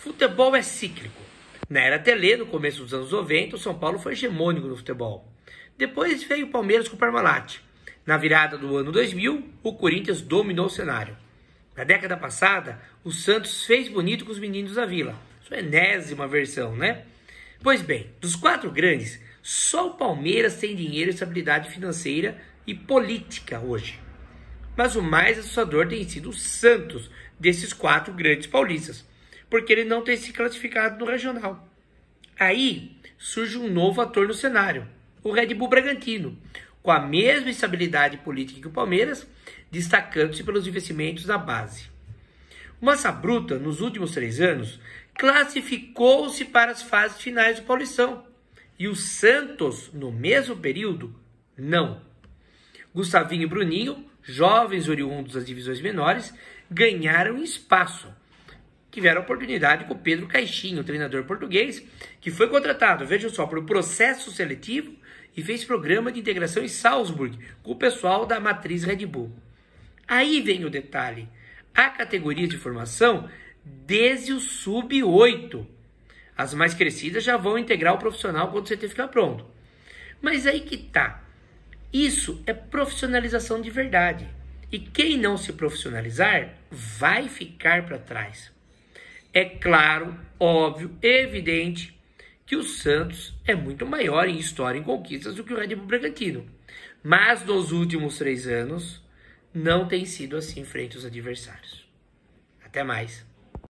Futebol é cíclico. Na era Tele, no começo dos anos 90, o São Paulo foi hegemônico no futebol. Depois veio o Palmeiras com o Parmalat. Na virada do ano 2000, o Corinthians dominou o cenário. Na década passada, o Santos fez bonito com os meninos da Vila. Sua é enésima versão, né? Pois bem, dos quatro grandes, só o Palmeiras tem dinheiro e estabilidade financeira e política hoje. Mas o mais assustador tem sido o Santos, desses quatro grandes paulistas porque ele não tem se classificado no regional. Aí surge um novo ator no cenário, o Red Bull Bragantino, com a mesma estabilidade política que o Palmeiras, destacando-se pelos investimentos na base. O Massa Bruta, nos últimos três anos, classificou-se para as fases finais do Paulistão. E o Santos, no mesmo período, não. Gustavinho e Bruninho, jovens oriundos das divisões menores, ganharam espaço que tiveram oportunidade com o Pedro Caixinho, treinador português, que foi contratado, vejam só, por processo seletivo e fez programa de integração em Salzburg com o pessoal da matriz Red Bull. Aí vem o detalhe: a categoria de formação desde o sub-8. As mais crescidas já vão integrar o profissional quando o ficar pronto. Mas aí que tá. Isso é profissionalização de verdade. E quem não se profissionalizar vai ficar para trás é claro, óbvio, evidente que o Santos é muito maior em história e conquistas do que o Red Bull Bragantino. Mas nos últimos três anos, não tem sido assim frente aos adversários. Até mais.